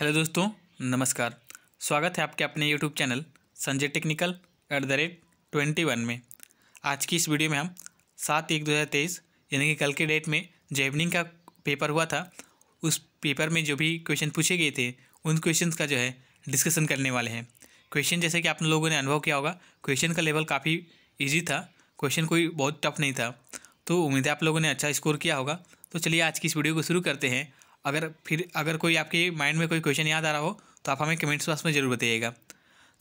hello दोस्तों नमस्कार स्वागत है आपके अपने YouTube channel Sanjay technical at the rate twenty one में आज की इस वीडियो में हम सात एक दो हज़ार तेईस यानी कि कल के डेट में जो इवनिंग का पेपर हुआ था उस पेपर में जो भी क्वेश्चन पूछे गए थे उन क्वेश्चन का जो है डिस्कशन करने वाले हैं क्वेश्चन जैसे कि आप लोगों ने अनुभव किया होगा क्वेश्चन का लेवल काफ़ी ईजी था क्वेश्चन कोई बहुत टफ नहीं था तो उम्मीद है आप लोगों ने अच्छा स्कोर किया होगा तो चलिए आज की इस वीडियो को शुरू करते हैं अगर फिर अगर कोई आपके माइंड में कोई क्वेश्चन याद आ रहा हो तो आप हमें कमेंट्स बॉक्स में ज़रूर बताइएगा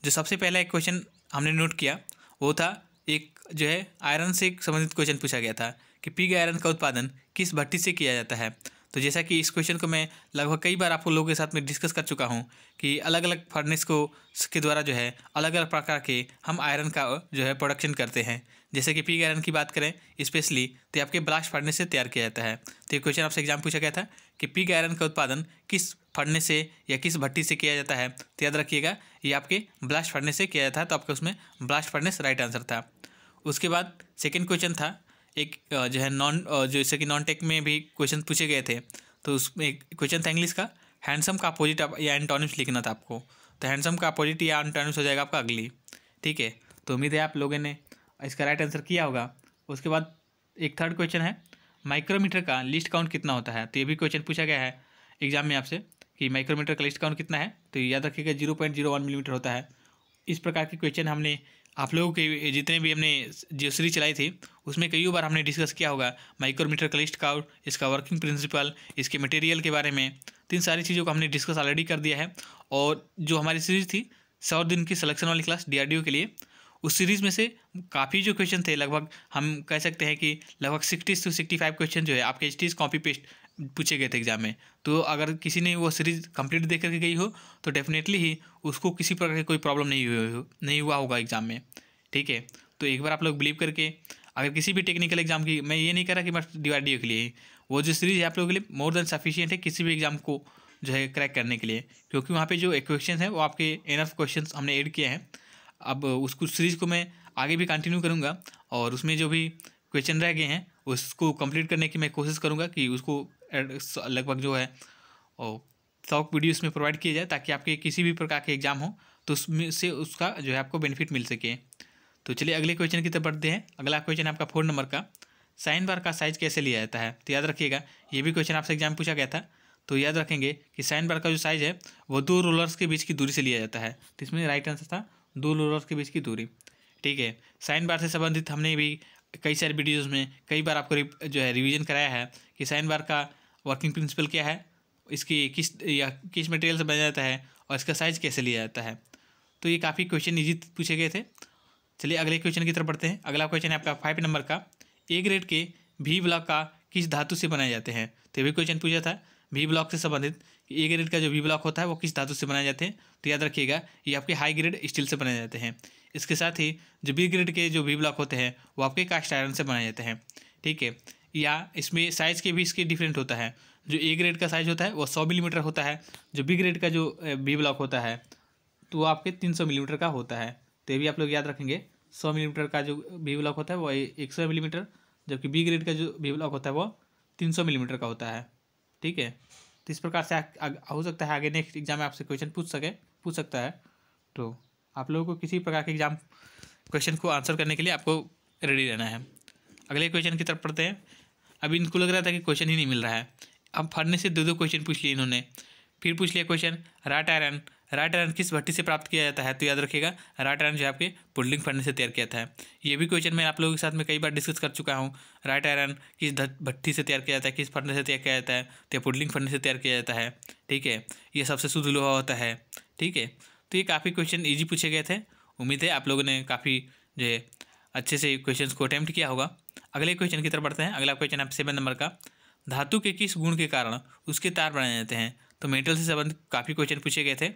जो सबसे पहला एक क्वेश्चन हमने नोट किया वो था एक जो है आयरन से संबंधित क्वेश्चन पूछा गया था कि पिग आयरन का उत्पादन किस भट्टी से किया जाता है तो जैसा कि इस क्वेश्चन को मैं लगभग कई बार आप लोगों के साथ में डिस्कस कर चुका हूँ कि अलग अलग फर्नेस को के द्वारा जो है अलग अलग प्रकार के हम आयरन का जो है प्रोडक्शन करते हैं जैसे कि पिग आयरन की बात करें स्पेशली तो आपके ब्लास्ट फर्नेस से तैयार किया जाता है तो ये क्वेश्चन आपसे एग्जाम पूछा गया था कि पिग आयरन का उत्पादन किस फटने से या किस भट्टी से किया जाता है तो याद रखिएगा ये आपके ब्लास्ट फड़ने से किया जाता है तो आपका उसमें ब्लास्ट से राइट आंसर था उसके बाद सेकेंड क्वेश्चन था एक जो है नॉन जैसे कि नॉन टेक में भी क्वेश्चन पूछे गए थे तो उसमें एक क्वेश्चन था इंग्लिश का हैंडसम का अपोजिट या एंटोनिम्स लिखना था आपको तो हैंडसम का अपोजिट या एंटोनिम्स हो जाएगा आपका अगली ठीक है तो उम्मीद है आप लोगों ने इसका राइट आंसर किया होगा उसके बाद एक थर्ड क्वेश्चन है माइक्रोमीटर का लिस्ट काउंट कितना होता है तो ये भी क्वेश्चन पूछा गया है एग्जाम में आपसे कि माइक्रोमीटर का लिस्ट काउंट कितना है तो याद रखिएगा zero point zero one millimeter होता है इस प्रकार के क्वेश्चन हमने आप लोगों के जितने भी हमने जो सीरीज चलाई थी उसमें कई बार हमने डिस्कस किया होगा माइक्रोमीटर का लिस्ट काउंट इसका वर्किंग प्रिंसिपल इसके मटेरियल के बारे में तो इन सारी चीज़ों को हमने डिस्कस ऑलरेडी कर दिया है और जो हमारी सीरीज थी सौ दिन की सलेक्शन वाली क्लास डी के लिए उस सीरीज़ में से काफ़ी जो क्वेश्चन थे लगभग हम कह सकते हैं कि लगभग sixty to sixty five question जो है आपके एच कॉपी पेस्ट पूछे गए थे एग्जाम में तो अगर किसी ने वो सीरीज़ कंप्लीट देख करके गई हो तो डेफिनेटली ही उसको किसी प्रकार की कोई प्रॉब्लम नहीं हुई हो नहीं हुआ होगा एग्जाम में ठीक है तो एक बार आप लोग बिलीव करके अगर किसी भी टेक्निकल एग्जाम की मैं ये नहीं कह रहा कि बस डी के लिए वो जो सीरीज़ है आप लोगों के लिए मोर देन सफिशियंट है किसी भी एग्जाम को जो है क्रैक करने के लिए क्योंकि वहाँ पे जो क्वेश्चन हैं वो आपके एनफ क्वेश्चन हमने ऐड किए हैं अब उसको सीरीज़ को मैं आगे भी कंटिन्यू करूँगा और उसमें जो भी क्वेश्चन रह गए हैं उसको कंप्लीट करने की मैं कोशिश करूँगा कि उसको लगभग जो है और सौ वीडियो इसमें प्रोवाइड किए जाए ताकि आपके किसी भी प्रकार के एग्जाम हो तो उसमें से उसका जो है आपको बेनिफिट मिल सके तो चलिए अगले क्वेश्चन की तरफ बढ़ते हैं अगला क्वेश्चन आपका फोन नंबर का साइन बार का साइज कैसे लिया जाता है तो याद रखिएगा ये भी क्वेश्चन आपसे एग्जाम पूछा गया था तो याद रखेंगे कि साइन बार का जो साइज है वो दो रोलर्स के बीच की दूरी से लिया जाता है तो इसमें राइट आंसर था दो रोलर्स के बीच की दूरी ठीक है साइन बार से संबंधित हमने भी कई सारे वीडियोज़ में कई बार आपको जो है रिविज़न कराया है कि साइन बार का वर्किंग प्रिंसिपल क्या है इसकी किस या किस मटेरियल से बनाया जाता है और इसका साइज़ कैसे लिया जाता है तो ये काफ़ी क्वेश्चन निजी पूछे गए थे चलिए अगले क्वेश्चन की तरफ बढ़ते हैं अगला क्वेश्चन है आपका फाइव नंबर का ए ग्रेड के भी ब्लॉक का किस धातु से बनाए जाते हैं तो ये भी क्वेश्चन पूछा था भी ब्लॉक से संबंधित ए ग्रेड का जो वी ब्लॉक होता है वो किस धातु से बनाए जाते हैं तो याद रखिएगा ये आपके हाई ग्रेड स्टील से बनाए जाते हैं इसके साथ ही जो बी ग्रेड के जो वी ब्लॉक होते हैं वो आपके कास्ट आयरन से बनाए जाते हैं ठीक है या इसमें साइज़ के भी इसके डिफरेंट होता है जो ए ग्रेड का साइज़ होता है वो सौ मिलीमीटर होता है जो बी ग्रेड का जो बी ब्लॉक होता है तो वो आपके तीन सौ मिलीमीटर का होता है तो ये भी आप लोग याद रखेंगे सौ मिलीमीटर का जो बी ब्लॉक होता है वो एक सौ मिलीमीटर जबकि बी ग्रेड का जो बी ब्लॉक होता है वो तीन सौ मिलीमीटर का होता है ठीक है तो इस प्रकार से हो सकता है आगे नेक्स्ट एग्जाम में आपसे क्वेश्चन पूछ सके पूछ सकता है तो आप लोगों को किसी प्रकार के एग्जाम क्वेश्चन को आंसर करने के लिए आपको रेडी रहना है अगले क्वेश्चन की तरफ पढ़ते हैं अभी इनको लग रहा था कि क्वेश्चन ही नहीं मिल रहा है अब फरने से दो दो क्वेश्चन पूछ लिए इन्होंने फिर पूछ लिया question wrought iron wrought iron किस भट्टी से प्राप्त किया जाता है तो याद रखिएगा राइट आयरन जो है आपके पुल्डिंग फरने से तैयार किया जाता है ये भी क्वेश्चन मैं आप लोगों के साथ में कई बार डिस्कस कर चुका हूँ राइट आयरन किस भट्टी से तैयार किया जाता है किस फरने से तैयार किया जाता है तो यह पुल्डिंग फरने से तैयार किया जाता है ठीक है ये सबसे शुद्ध लोहा होता है ठीक है तो ये काफ़ी क्वेश्चन ईजी पूछे गए थे उम्मीद है आप लोगों ने काफ़ी जो है अच्छे से क्वेश्चन को अटैम्प्ट किया होगा अगले क्वेश्चन की तरफ बढ़ते हैं अगला क्वेश्चन आप सेवन नंबर का धातु के किस गुण के कारण उसके तार बनाए जाते हैं तो मेटल से संबंधित काफ़ी क्वेश्चन पूछे गए थे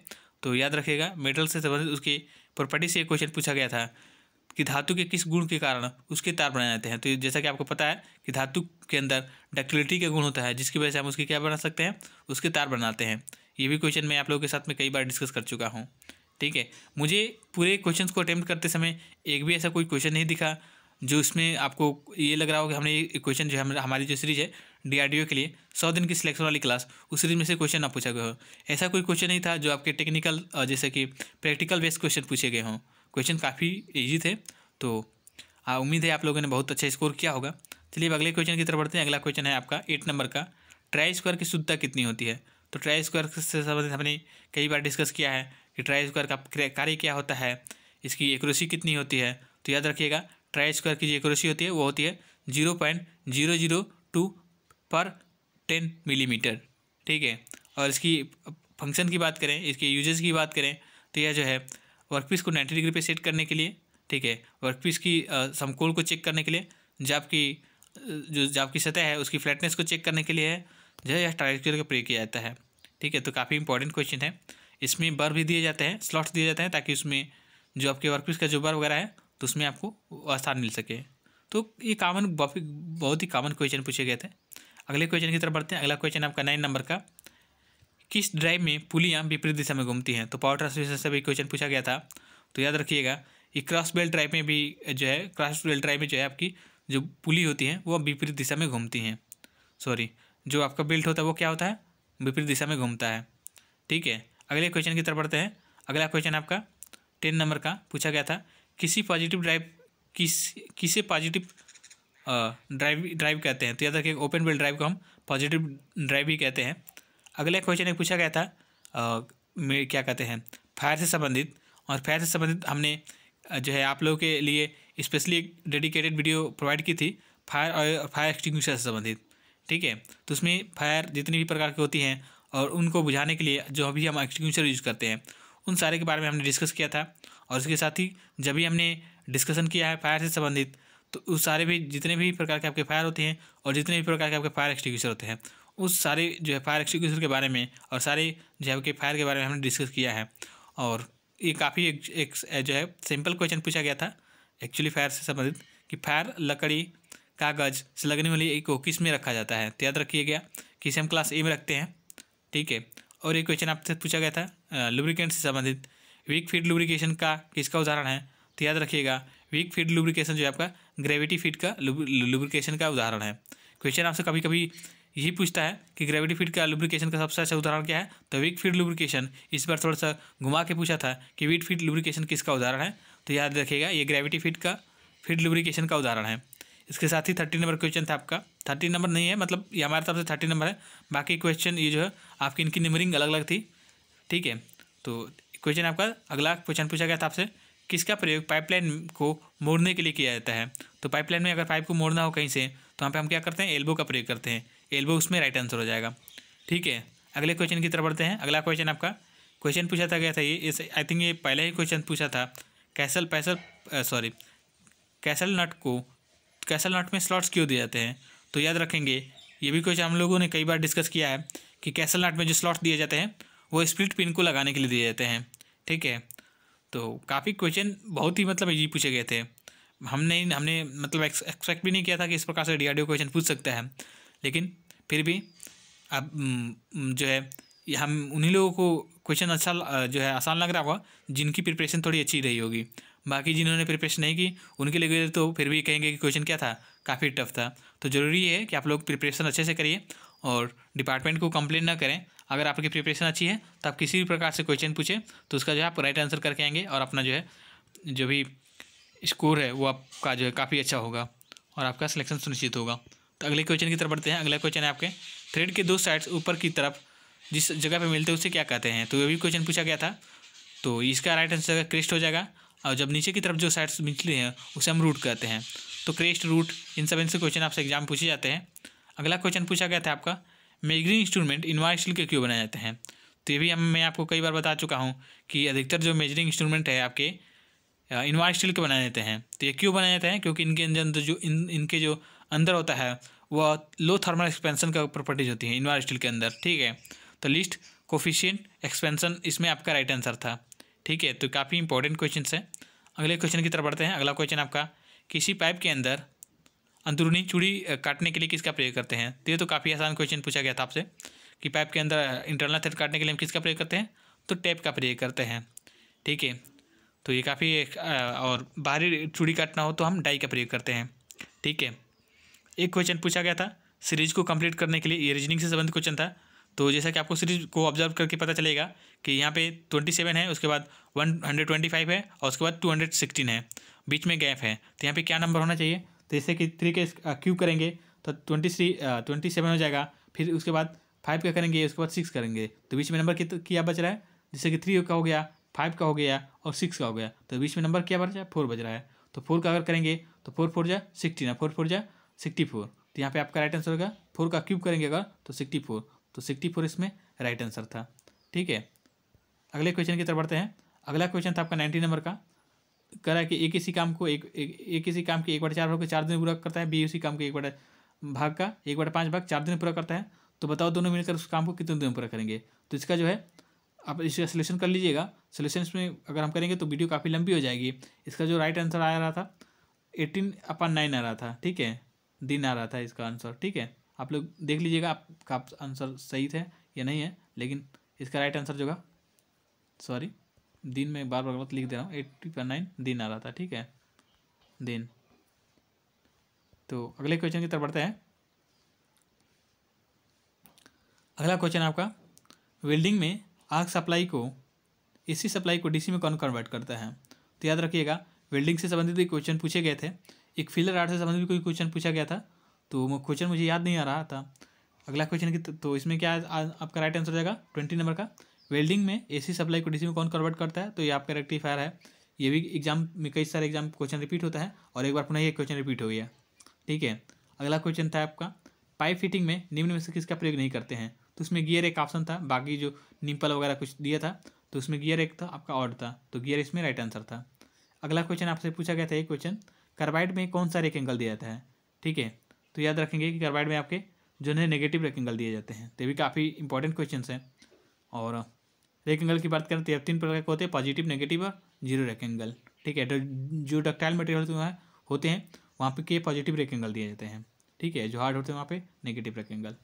तो याद रखिएगा मेटल से संबंधित उसकी प्रॉपर्टी से एक क्वेश्चन पूछा गया था कि धातु के किस गुण के कारण उसके तार बनाए जाते हैं तो जैसा कि आपको पता है कि धातु के अंदर डक्टिलिटी का गुण होता है जिसकी वजह से हम उसके क्या बना सकते हैं उसके तार बनाते हैं ये भी क्वेश्चन मैं आप लोगों के साथ में कई बार डिस्कस कर चुका हूँ ठीक है मुझे पूरे क्वेश्चन को अटैम्प्ट करते समय एक भी ऐसा कोई क्वेश्चन नहीं दिखा जो इसमें आपको ये लग रहा हो कि हमने ये क्वेश्चन जो है हमारी जो सीरीज़ है डीआरडीओ के लिए सौ दिन की सिलेक्शन वाली क्लास उस सीरीज में से क्वेश्चन ना पूछा गया हो ऐसा कोई क्वेश्चन नहीं था जो आपके टेक्निकल जैसे कि प्रैक्टिकल बेस्ड क्वेश्चन पूछे गए हों क्वेश्चन काफ़ी ईजी थे तो उम्मीद है आप लोगों ने बहुत अच्छा स्कोर किया होगा चलिए अब अगले क्वेश्चन की तरफ बढ़ते हैं अगला क्वेश्चन है आपका एट नंबर का ट्राई स्क्वायर की शुद्धता कितनी होती है तो ट्राई स्क्वायर से संबंधित हमने कई बार डिस्कस किया है कि ट्राई स्क्वायर का कार्य क्या होता है इसकी एक्यूरेसी कितनी होती है तो याद रखिएगा ट्राई स्क्वायर की जो एक्यूरेसी होती है वो होती है zero point zero zero two per ten millimeter ठीक है और इसकी फंक्शन की बात करें इसके यूजेस की बात करें तो यह जो है वर्कपीस को नाइन्टी डिग्री पे सेट करने के लिए ठीक है वर्कपीस की समकोल को चेक करने के लिए जाप की जो जाप की सतह है उसकी फ्लैटनेस को चेक करने के लिए है जो है यह ट्राइक्यूलर का प्रयोग किया जाता है ठीक है तो काफ़ी इंपॉर्टेंट क्वेश्चन है इसमें बर भी दिए जाते हैं स्लॉट्स दिए जाते हैं ताकि उसमें जो आपके वर्कपीस का जो बर वगैरह है तो उसमें आपको स्थान मिल सके तो ये कामन बहुत ही कामन क्वेश्चन पूछे गए थे अगले क्वेश्चन की तरफ बढ़ते हैं अगला क्वेश्चन आपका नाइन नंबर का किस ड्राइव में पुलियाँ विपरीत दिशा में घूमती हैं तो पावर ट्रांसमिशन से भी क्वेश्चन पूछा गया था तो याद रखिएगा कि क्रॉस बेल्ट ड्राइव में भी जो है क्रॉस बेल्ट ड्राइव में जो है आपकी जो पुली होती है वो विपरीत दिशा में घूमती हैं सॉरी जो आपका बेल्ट होता है वो क्या होता है विपरीत दिशा में घूमता है ठीक है अगले क्वेश्चन की तरफ बढ़ते हैं अगला क्वेश्चन आपका टेन नंबर का पूछा गया था किसी पॉजिटिव ड्राइव किस किसे पॉजिटिव ड्राइव ड्राइव कहते हैं तो याद रखिए ओपन व्हील ड्राइव को हम पॉजिटिव ड्राइव ही कहते हैं अगला क्वेश्चन एक पूछा गया था आ, क्या कहते हैं फायर से संबंधित और फायर से संबंधित हमने जो है आप लोगों के लिए स्पेशली एक डेडिकेटेड वीडियो प्रोवाइड की थी फायर और फायर एक्सटिंग्विशर से संबंधित ठीक है तो उसमें फायर जितनी भी प्रकार की होती हैं और उनको बुझाने के लिए जो अभी हम एक्सटिंग्विशर यूज़ करते हैं उन सारे के बारे में हमने डिस्कस किया था और उसके साथ ही जब भी हमने डिस्कशन किया है फायर से संबंधित तो उस सारे भी जितने भी प्रकार के आपके फायर होते हैं और जितने भी प्रकार के आपके फायर एक्सटिंग्विशर होते हैं उस सारे जो है फायर एक्सटिंग्विशर के बारे में और सारे जो है आपके फायर के बारे में हमने डिस्कस किया है और ये काफ़ी एक, एक जो है सिंपल क्वेश्चन पूछा गया था एक्चुअली फायर से संबंधित कि फायर लकड़ी कागज से लगने वाली एक को किस में रखा जाता है तो याद रखिए गया कि इसे हम क्लास ए में रखते हैं ठीक है और एक क्वेश्चन आपसे पूछा गया था लुब्रिकेंट से संबंधित वीक फीड लुब्रिकेशन का किसका उदाहरण है तो याद रखिएगा वीक फीड लुब्रिकेशन जो है आपका ग्रेविटी फीड का लुब्रिकेशन का उदाहरण है क्वेश्चन आपसे कभी कभी यही पूछता है कि ग्रेविटी फीड का लुब्रिकेशन का सबसे अच्छा उदाहरण क्या है तो वीट फीड लुब्रिकेशन इस बार थोड़ा सा घुमा के पूछा था कि वीट फीड लुब्रिकेशन किसका उदाहरण है तो याद रखिएगा ये ग्रेविटी फीड का फीड लुब्रिकेशन का उदाहरण है इसके साथ ही थर्टी नंबर क्वेश्चन था आपका थर्टी नंबर नहीं है मतलब ये हमारे तरफ से थर्टी नंबर है बाकी क्वेश्चन ये जो है आपकी इनकी नंबरिंग अलग अलग थी ठीक है तो क्वेश्चन आपका अगला क्वेश्चन पूछा गया था आपसे किसका प्रयोग पाइपलाइन को मोड़ने के लिए किया जाता है तो पाइपलाइन में अगर पाइप को मोड़ना हो कहीं से तो वहाँ पे हम क्या करते हैं एल्बो का प्रयोग करते हैं एल्बो उसमें राइट आंसर हो जाएगा ठीक है अगले क्वेश्चन की तरफ बढ़ते हैं अगला क्वेश्चन आपका क्वेश्चन पूछा था गया था ये इस आई थिंक ये पहला ही क्वेश्चन पूछा था कैसल पैसल सॉरी कैसल नट को कैसल नट में स्लॉट्स क्यों दिए जाते हैं तो याद रखेंगे ये भी क्वेश्चन हम लोगों ने कई बार डिस्कस किया है कि कैसल नट में जो स्लॉट्स दिए जाते हैं वो स्प्लिट पिन को लगाने के लिए दिए जाते हैं ठीक है तो काफ़ी क्वेश्चन बहुत ही मतलब ईजी पूछे गए थे हमने हमने मतलब एक्सपेक्ट भी नहीं किया था कि इस प्रकार से डी क्वेश्चन पूछ सकता है लेकिन फिर भी अब जो है हम उन्हीं लोगों को क्वेश्चन अच्छा जो है आसान लग रहा होगा जिनकी प्रिपरेशन थोड़ी अच्छी रही होगी बाकी जिन्होंने प्रिपरेशन नहीं की उनके लिए तो फिर भी कहेंगे कि क्वेश्चन क्या था काफ़ी टफ था तो ज़रूरी है कि आप लोग प्रिपरेशन अच्छे से करिए और डिपार्टमेंट को कंप्लेन ना करें अगर आपकी प्रिपरेशन अच्छी है तो आप किसी भी प्रकार से क्वेश्चन पूछें तो उसका जो है आप राइट आंसर करके आएंगे और अपना जो है जो भी स्कोर है वो आपका जो है काफ़ी अच्छा होगा और आपका सिलेक्शन सुनिश्चित होगा तो अगले क्वेश्चन की तरफ बढ़ते हैं अगला क्वेश्चन है आपके थ्रेड के दो साइड्स ऊपर की तरफ जिस जगह पे मिलते हैं उसे क्या कहते हैं तो ये भी क्वेश्चन पूछा गया था तो इसका राइट आंसर क्रेस्ट हो जाएगा और जब नीचे की तरफ जो साइड्स निचली हैं उसे हम रूट कहते हैं तो क्रेस्ट रूट इन सब इनसे क्वेश्चन आपसे एग्जाम पूछे जाते हैं अगला क्वेश्चन पूछा गया था आपका मेजरिंग इंस्ट्रूमेंट इन्वाइस स्टील के क्यों बनाए जाते हैं तो ये भी मैं आपको कई बार बता चुका हूँ कि अधिकतर जो मेजरिंग इंस्ट्रूमेंट है आपके इन्वाइस स्टील के बनाए जाते हैं तो ये क्यों बनाए जाते हैं क्योंकि इनके अंदर जो इन इनके जो अंदर होता है वह लो थर्मल एक्सपेंसन का प्रॉपर्टीज होती है इन्वाइस स्टील के अंदर ठीक है तो लिस्ट कोफिशियंट एक्सपेंसन इसमें आपका राइट आंसर था ठीक है तो काफ़ी इंपॉर्टेंट क्वेश्चन है अगले क्वेश्चन की तरफ बढ़ते हैं अगला क्वेश्चन आपका किसी पाइप के अंदर अंदरूनी चूड़ी काटने के लिए किसका प्रयोग करते हैं तो ये तो काफ़ी आसान क्वेश्चन पूछा गया था आपसे कि पाइप के अंदर इंटरनल थ्रेड काटने के लिए हम किसका प्रयोग करते हैं तो टेप का प्रयोग करते हैं ठीक है तो ये काफ़ी और बाहरी चूड़ी काटना हो तो हम डाई का प्रयोग करते हैं ठीक है एक क्वेश्चन पूछा गया था सीरीज को कंप्लीट करने के लिए ये रीजनिंग से संबंधित क्वेश्चन था तो जैसा कि आपको सीरीज को ऑब्जर्व करके पता चलेगा कि यहाँ पे ट्वेंटी सेवन है उसके बाद वन हंड्रेड ट्वेंटी फाइव है और उसके बाद टू हंड्रेड सिक्सटीन है बीच में गैप है तो यहाँ पे क्या नंबर होना चाहिए तो जैसे कि थ्री के क्यूब करेंगे तो ट्वेंटी थ्री ट्वेंटी सेवन हो जाएगा फिर उसके बाद फाइव का करेंगे उसके बाद सिक्स करेंगे तो बीच में नंबर कित क्या बच रहा है जैसे कि थ्री का हो गया फाइव का हो गया और सिक्स का हो गया तो बीच में नंबर क्या बच रहा है फोर बज रहा है तो फोर का अगर करेंगे तो फोर फोर जा ना फोर फोर जा सिक्सटी फोर तो यहाँ पे आपका राइट आंसर होगा फोर का क्यूब करेंगे अगर तो सिक्सटी फोर तो सिक्सटी फोर इसमें राइट आंसर था ठीक है अगले क्वेश्चन की तरफ बढ़ते हैं अगला क्वेश्चन था आपका नाइन्टी नंबर का करा कि ए इसी काम को एक ए इसी काम के एक बटे चार भाग को चार दिन पूरा करता है बी उसी काम के एक बटे भाग का एक बटे पाँच भाग चार दिन पूरा करता है तो बताओ दोनों मिलकर उस काम को कितने दिन पूरा करेंगे तो इसका जो है आप इसका सलेशन कर लीजिएगा सलेशन में अगर हम करेंगे तो वीडियो काफ़ी लंबी हो जाएगी इसका जो राइट आंसर आ रहा था एटीन अपन नाइन आ रहा था ठीक है दिन आ रहा था इसका आंसर ठीक है आप लोग देख लीजिएगा आपका आंसर सही थे या नहीं है लेकिन इसका राइट आंसर जो होगा सॉरी दिन में बार बार गलत लिख दे रहा हूँ एट ट्रिपल नाइन दिन आ रहा था ठीक है दिन तो अगले क्वेश्चन की तरफ बढ़ते हैं अगला क्वेश्चन आपका वेल्डिंग में आग सप्लाई को एसी सप्लाई को डीसी में कौन कन्वर्ट करता है तो याद रखिएगा वेल्डिंग से संबंधित एक क्वेश्चन पूछे गए थे एक फिलर आर्ट से संबंधित कोई क्वेश्चन पूछा गया था तो क्वेश्चन मुझे याद नहीं आ रहा था अगला क्वेश्चन की तो इसमें क्या आपका राइट आंसर हो जाएगा ट्वेंटी नंबर का वेल्डिंग में एसी सप्लाई को डीसी में कौन कन्वर्ट करता है तो ये आपका रेक्टिफायर है ये भी एग्जाम में कई सारे एग्जाम क्वेश्चन रिपीट होता है और एक बार पुनः ये क्वेश्चन रिपीट हो गया ठीक है अगला क्वेश्चन था आपका पाइप फिटिंग में निम्न में से किसका प्रयोग नहीं करते हैं तो उसमें गियर एक ऑप्शन था बाकी जो निम्पल वगैरह कुछ दिया था तो उसमें गियर एक था आपका ऑर्ड था तो गियर इसमें राइट आंसर था अगला क्वेश्चन आपसे पूछा गया था ये क्वेश्चन कार्बाइड में कौन सा एंगल दिया जाता है ठीक है तो याद रखेंगे कि कार्बाइड में आपके जो है नेगेटिव रेकेंगल दिए जाते हैं तो भी काफ़ी इंपॉर्टेंट क्वेश्चन हैं और रेकेंगल की बात करें तो तीन प्रकार के होते हैं पॉजिटिव नेगेटिव और जीरो रेकेंगल ठीक है जो डक्टाइल मटेरियल होते हैं वहाँ पे के पॉजिटिव रेकेंगल दिए जाते हैं ठीक है जो हार्ड होते हैं वहाँ पे नेगेटिव रेकेंगल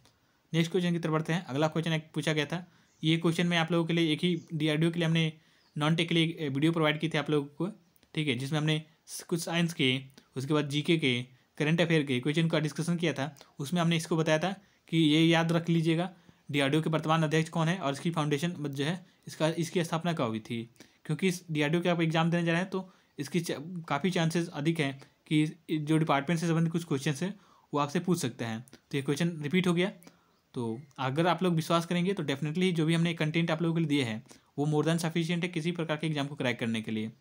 नेक्स्ट क्वेश्चन की तरफ बढ़ते हैं अगला क्वेश्चन एक पूछा गया था ये क्वेश्चन में आप लोगों के लिए एक ही डी के लिए हमने नॉन टेक के लिए वीडियो प्रोवाइड की थी आप लोगों को ठीक है जिसमें हमने कुछ साइंस के उसके बाद जीके के करंट अफेयर के क्वेश्चन का डिस्कशन किया था उसमें हमने इसको बताया था कि ये याद रख लीजिएगा डीआरडीओ के वर्तमान अध्यक्ष कौन है और इसकी फाउंडेशन जो है इसका इसकी स्थापना कब हुई थी क्योंकि इस डीआरडीओ के आप एग्जाम देने जा रहे हैं तो इसकी काफ़ी चांसेस अधिक हैं कि जो डिपार्टमेंट से संबंधित कुछ क्वेश्चन है वो आपसे पूछ सकते हैं तो ये क्वेश्चन रिपीट हो गया तो अगर आप लोग विश्वास करेंगे तो डेफिनेटली जो भी हमने कंटेंट आप लोगों के लिए दिए हैं वो मोर देन सफिशियंट है किसी प्रकार के एग्जाम को क्रैक करने के लिए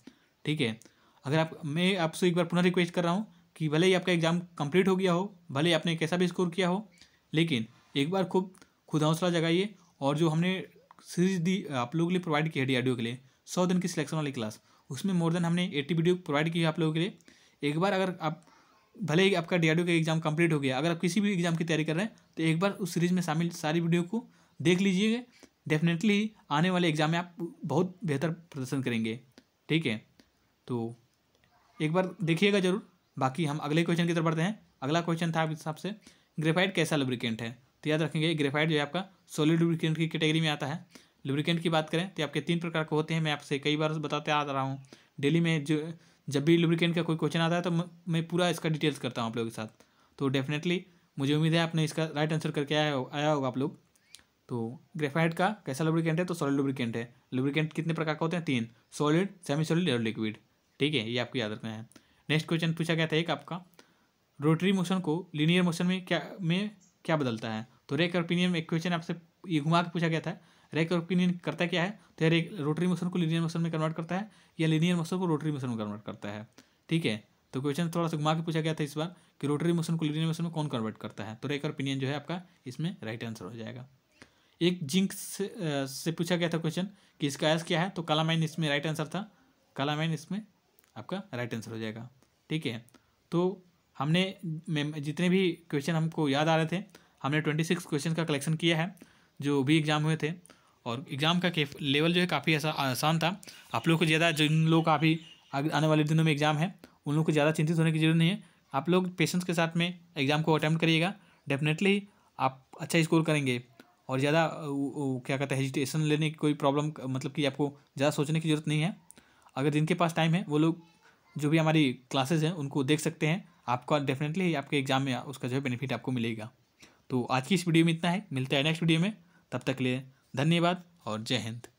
ठीक है अगर आप मैं आपसे एक बार पुनः रिक्वेस्ट कर रहा हूँ कि भले ही आपका एग्ज़ाम कंप्लीट हो गया हो भले ही आपने कैसा भी स्कोर किया हो लेकिन एक बार खूब खुद हौसला जगाइए और जो हमने सीरीज दी आप लोगों के लिए प्रोवाइड की है डी के लिए सौ दिन की सिलेक्शन वाली क्लास उसमें मोर देन हमने एट्टी वीडियो प्रोवाइड की है आप लोगों के लिए एक बार अगर आप भले ही आपका डी का एग्जाम कंप्लीट हो गया अगर आप किसी भी एग्जाम की तैयारी कर रहे हैं तो एक बार उस सीरीज में शामिल सारी वीडियो को देख लीजिएगा डेफिनेटली आने वाले एग्जाम में आप बहुत बेहतर प्रदर्शन करेंगे ठीक है तो एक बार देखिएगा जरूर बाकी हम अगले क्वेश्चन की तरफ बढ़ते हैं अगला क्वेश्चन था आपके हिसाब से ग्रेफाइट कैसा लुब्रिकेंट है तो याद रखेंगे ग्रेफाइट जो है आपका सोलिड लुब्रिकेंट की कैटेगरी में आता है लुब्रिकेंट की बात करें तो आपके तीन प्रकार के होते हैं मैं आपसे कई बार बताते आ रहा हूँ डेली में जो जब भी लुब्रिकेंट का कोई क्वेश्चन आता है तो मैं पूरा इसका डिटेल्स करता हूँ आप लोगों के साथ तो डेफिनेटली मुझे उम्मीद है आपने इसका राइट आंसर करके आया हो, आया होगा आप लोग तो ग्रेफाइट का कैसा लुब्रिकेंट है तो सॉलिड लुब्रिकेंट है लुब्रिकेंट कितने प्रकार के होते हैं तीन सॉलिड सेमी सॉलिड और लिक्विड ठीक है ये आपको याद रखना है नेक्स्ट क्वेश्चन पूछा गया था एक आपका रोटरी मोशन को लीनियर मोशन में क्या में क्या बदलता है तो रेक ओपिनियन में एक क्वेश्चन आपसे ये घुमा के पूछा गया था रेक ओपिनियन करता क्या है तो ये रोटरी मोशन को लीनियर मोशन में कन्वर्ट करता है या लीनियर मोशन को रोटरी मोशन में कन्वर्ट करता है ठीक है तो क्वेश्चन थोड़ा सा घुमा के पूछा गया था इस बार कि रोटरी मोशन को लीनियर मोशन में कौन कन्वर्ट करता है तो रेक ओपिनियन जो है आपका इसमें राइट आंसर हो जाएगा एक जिंक से, से पूछा गया था क्वेश्चन कि इसका एस क्या है तो काला माइन इसमें राइट आंसर था काला माइन इसमें आपका राइट आंसर हो जाएगा ठीक है तो हमने जितने भी क्वेश्चन हमको याद आ रहे थे हमने ट्वेंटी सिक्स क्वेश्चन का कलेक्शन किया है जो भी एग्ज़ाम हुए थे और एग्ज़ाम का लेवल जो है काफ़ी आसान था आप लोग को ज़्यादा जिन लोग अभी आने वाले दिनों में एग्ज़ाम है उन लोग को ज़्यादा चिंतित होने की ज़रूरत नहीं है आप लोग पेशेंस के साथ में एग्ज़ाम को अटैम्प्ट करिएगा डेफिनेटली आप अच्छा स्कोर करेंगे और ज़्यादा क्या कहते हैं हेजिटेशन लेने की कोई प्रॉब्लम मतलब कि आपको ज़्यादा सोचने की ज़रूरत नहीं है अगर जिनके पास टाइम है वो लोग जो भी हमारी क्लासेज हैं उनको देख सकते हैं आपका डेफिनेटली आपके एग्जाम में उसका जो है बेनिफिट आपको मिलेगा तो आज की इस वीडियो में इतना है मिलता है नेक्स्ट वीडियो में तब तक लिए धन्यवाद और जय हिंद